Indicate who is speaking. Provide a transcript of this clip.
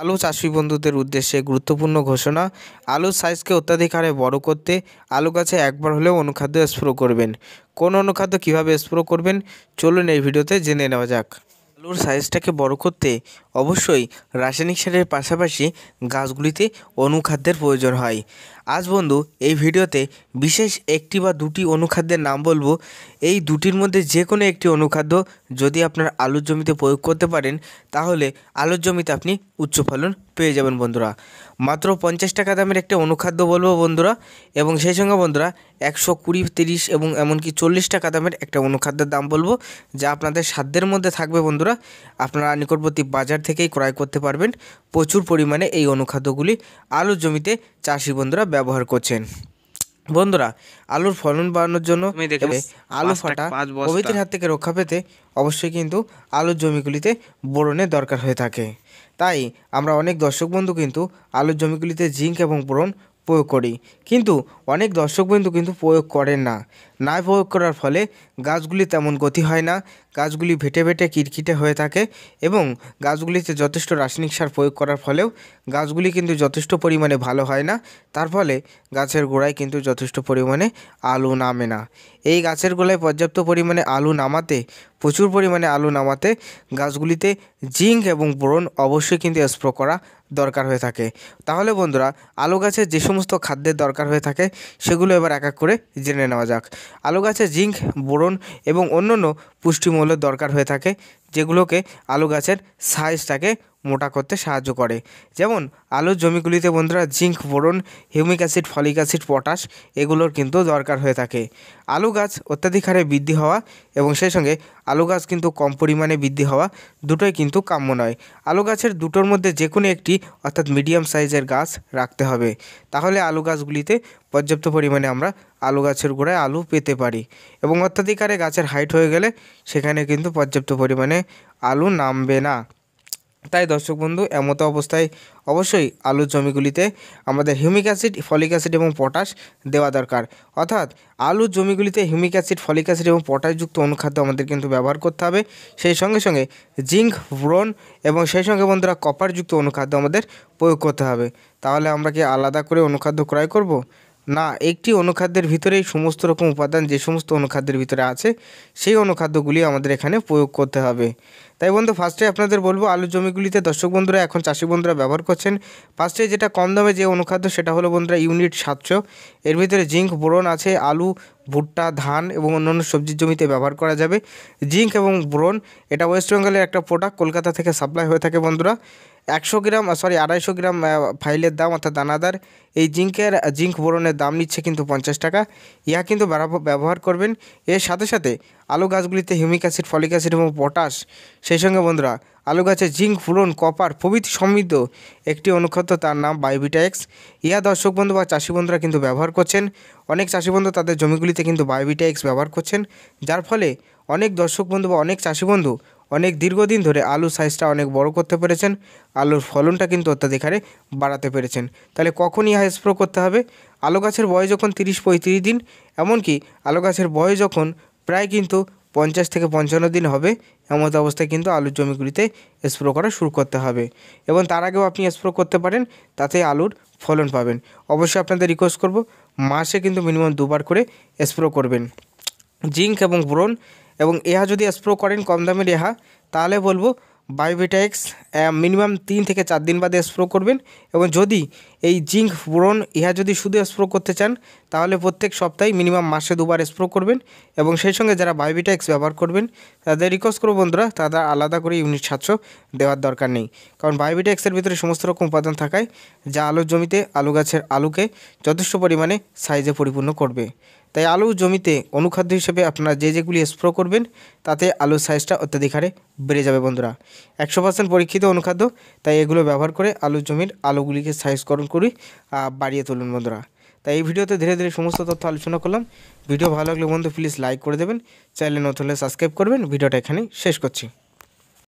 Speaker 1: আলু চাষি বন্ধুদের উদ্দেশ্যে গুরুত্বপূর্ণ ঘোষণা আলুর সাইজকে অত্যাধিক হারে বড় করতে আলু গাছে একবার হলেও অনুখাদ্য স্প্রো করবেন কোন অনুখাদ্য কিভাবে স্প্রো করবেন চলুন এই ভিডিওতে জেনে নেওয়া যাক আলুর সাইজটাকে বড় করতে অবশ্যই রাসায়নিক সারের পাশাপাশি গাছগুলিতে অনুখাদ্যের প্রয়োজন হয় আজ বন্ধু এই ভিডিওতে বিশেষ একটি বা দুটি অনুখাদ্যের নাম বলবো এই দুটির মধ্যে যে কোনো একটি অনুখাদ্য যদি আপনার আলুর জমিতে প্রয়োগ করতে পারেন তাহলে আলুর জমিতে আপনি উচ্চ ফলন পেয়ে যাবেন বন্ধুরা মাত্র পঞ্চাশ টাকা দামের একটি অনুখাদ্য বলবো বন্ধুরা এবং সেই সঙ্গে বন্ধুরা একশো কুড়ি তিরিশ এবং এমনকি চল্লিশ টাকা দামের একটা অনুখাদ্যের দাম বলবো যা আপনাদের সাধ্যের মধ্যে থাকবে বন্ধুরা আপনারা নিকটবর্তী বাজার থেকেই ক্রয় করতে পারবেন প্রচুর পরিমাণে এই অনুখাদ্যগুলি আলুর জমিতে চাষি বন্ধুরা ব্যবহার করছেন বন্ধুরা আলুর ফলন বাড়ানোর জন্য আলু ফাটা প্রভৃতির হাত থেকে রক্ষা পেতে অবশ্যই কিন্তু আলুর জমিগুলিতে বোরনের দরকার হয়ে থাকে তাই আমরা অনেক দর্শক বন্ধু কিন্তু আলুর জমিগুলিতে জিঙ্ক এবং বোরন প্রয়োগ করি কিন্তু অনেক দর্শক বন্ধু কিন্তু প্রয়োগ করেন না না প্রয়োগ করার ফলে গাছগুলি তেমন গতি হয় না গাছগুলি ভেটে ভেটে কিটকিটে হয়ে থাকে এবং গাছগুলিতে যথেষ্ট রাসায়নিক সার প্রয়োগ করার ফলেও গাছগুলি কিন্তু যথেষ্ট পরিমাণে ভালো হয় না তার ফলে গাছের গোড়ায় কিন্তু যথেষ্ট পরিমাণে আলু নামে না এই গাছের গোড়ায় পর্যাপ্ত পরিমাণে আলু নামাতে প্রচুর পরিমাণে আলু নামাতে গাছগুলিতে জিঙ্ক এবং বোরন অবশ্যই কিন্তু স্প্রো করা দরকার হয়ে থাকে তাহলে বন্ধুরা আলু গাছের যে সমস্ত খাদ্যের দরকার হয়ে থাকে সেগুলো এবার এক এক করে জেনে নেওয়া যাক আলু গাছে জিঙ্ক বোরন এবং অন্যান্য পুষ্টিমূল্যের দরকার হয়ে থাকে যেগুলোকে আলু গাছের সাইজটাকে মোটা করতে সাহায্য করে যেমন আলুর জমিগুলিতে বন্ধুরা zinc boron humic acid folic acid potash এগুলোর কিন্তু দরকার হয়ে থাকে আলু গাছ অত্যাধিক হারে বৃদ্ধি হওয়া এবং সেই সঙ্গে আলু গাছ কিন্তু কম পরিমাণে বৃদ্ধি হওয়া দুটোই কিন্তু কাম্য নয় আলু গাছের দুটোর মধ্যে যে কোনো একটি অর্থাৎ মিডিয়াম সাইজের গাছ রাখতে হবে তাহলে আলু গাছগুলিতে পর্যাপ্ত পরিমাণে আমরা আলু গাছের গোড়ায় আলু পেতে পারি এবং অত্যাধিক গাছের হাইট হয়ে গেলে সেখানে কিন্তু পর্যাপ্ত পরিমাণে আলু নামবে না তাই দর্শক বন্ধু এমত অবস্থায় অবশ্যই আলুর জমিগুলিতে আমাদের হিউমিক অ্যাসিড ফলিক অ্যাসিড এবং পটাশ দেওয়া দরকার অর্থাৎ আলুর জমিগুলিতে হিউমিক অ্যাসিড ফলিক অ্যাসিড এবং পটাশযুক্ত অনুখাদ্য আমাদের কিন্তু ব্যবহার করতে হবে সেই সঙ্গে সঙ্গে জিঙ্ক ব্রোন এবং সেই সঙ্গে বন্ধুরা কপারযুক্ত অনুখাদ্য আমাদের প্রয়োগ করতে হবে তাহলে আমরা কি আলাদা করে অনুখাদ্য ক্রয় করব না একটি অনুখাদ্যের ভিতরেই সমস্ত রকম উপাদান যে সমস্ত অনুখাদ্যের ভিতরে আছে সেই অনুখাদ্যগুলি আমাদের এখানে প্রয়োগ করতে হবে তাই বন্ধু ফার্স্টে আপনাদের বলবো আলুর জমিগুলিতে দর্শক বন্ধুরা এখন চাষি বন্ধুরা ব্যবহার করছেন ফার্স্টে যেটা কম দামে যে অনুখাদ্য সেটা হলো বন্ধুরা ইউনিট সাতশো এর ভিতরে জিঙ্ক বোরন আছে আলু ভুট্টা ধান এবং অন্যান্য সবজির জমিতে ব্যবহার করা যাবে জিঙ্ক এবং ব্রোন এটা ওয়েস্ট বেঙ্গলের একটা প্রোডাক্ট কলকাতা থেকে সাপ্লাই হয়ে থাকে বন্ধুরা একশো গ্রাম সরি আড়াইশো গ্রাম ফাইলের দাম অর্থাৎ দানাদার এই জিঙ্কের জিঙ্ক বোরনের দাম নিচ্ছে কিন্তু পঞ্চাশ টাকা ইহা কিন্তু ব্যবহার করবেন এর সাথে সাথে আলু গাছগুলিতে হিউমিক অ্যাসিড ফলিক অ্যাসিড এবং পটাশ সেই সঙ্গে বন্ধুরা আলু গাছে জিঙ্ক ফুলন কপার প্রভৃতি সমৃদ্ধ একটি অনুখাদ্য তার নাম বায়োবিটাক্স ইহা দর্শক বন্ধু বা চাষি বন্ধুরা কিন্তু ব্যবহার করছেন অনেক চাষি বন্ধু তাদের জমিগুলিতে কিন্তু বায়োবিটাক্স ব্যবহার করছেন যার ফলে অনেক দর্শক বন্ধু বা অনেক চাষি বন্ধু অনেক দীর্ঘদিন ধরে আলু সাইজটা অনেক বড় করতে পেরেছেন আলুর ফলনটা কিন্তু অত্যাধিক হারে বাড়াতে পেরেছেন তাহলে কখন ইহা স্প্রো করতে হবে আলু গাছের বয়স যখন তিরিশ পঁয়ত্রিশ দিন এমনকি আলু গাছের বয়স যখন প্রায় কিন্তু পঞ্চাশ থেকে পঞ্চান্ন দিন হবে এমন অবস্থায় কিন্তু আলুর জমিগুলিতে স্প্রো করা শুরু করতে হবে এবং তার আগেও আপনি স্প্রো করতে পারেন তাতে আলুর ফলন পাবেন অবশ্যই আপনাদের রিকোয়েস্ট করব মাসে কিন্তু মিনিমাম দুবার করে স্প্রো করবেন জিঙ্ক এবং ব্রোন এবং এহা যদি স্প্রো করেন কম দামের এহা তাহলে বলবো বায়োভিটাইক্স মিনিমাম তিন থেকে চার দিন বাদে স্প্রো করবেন এবং যদি এই জিঙ্ক বোরন ইহা যদি শুধু স্প্রো করতে চান তাহলে প্রত্যেক সপ্তাহে মিনিমাম মাসে দুবার স্প্রো করবেন এবং সেই সঙ্গে যারা বায়োভিটাইক্স ব্যবহার করবেন তাদের রিকোয়েস্ট করবো বন্ধুরা তারা আলাদা করে ইউনিট সাতশো দেওয়ার দরকার নেই কারণ বায়োভিটাইক্সের ভিতরে সমস্ত রকম উপাদান থাকায় যা আলুর জমিতে আলু গাছের আলুকে যথেষ্ট পরিমাণে সাইজে পরিপূর্ণ করবে তাই আলু জমিতে অনুখাদ্য হিসেবে আপনারা যে যেগুলি স্প্রো করবেন তাতে আলুর সাইজটা অত্যাধিক হারে বেড়ে যাবে বন্ধুরা একশো পার্সেন্ট পরীক্ষিত অনুখাদ্য তাই এগুলো ব্যবহার করে আলু জমির আলুগুলিকে সাইজকরণ আর বাড়িয়ে তুলুন বন্ধুরা তাই এই ভিডিওতে ধীরে ধীরে সমস্ত তথ্য আলোচনা করলাম ভিডিও ভালো লাগলে বন্ধু প্লিজ লাইক করে দেবেন চ্যানেল নতুন সাবস্ক্রাইব করবেন ভিডিওটা এখানেই শেষ করছি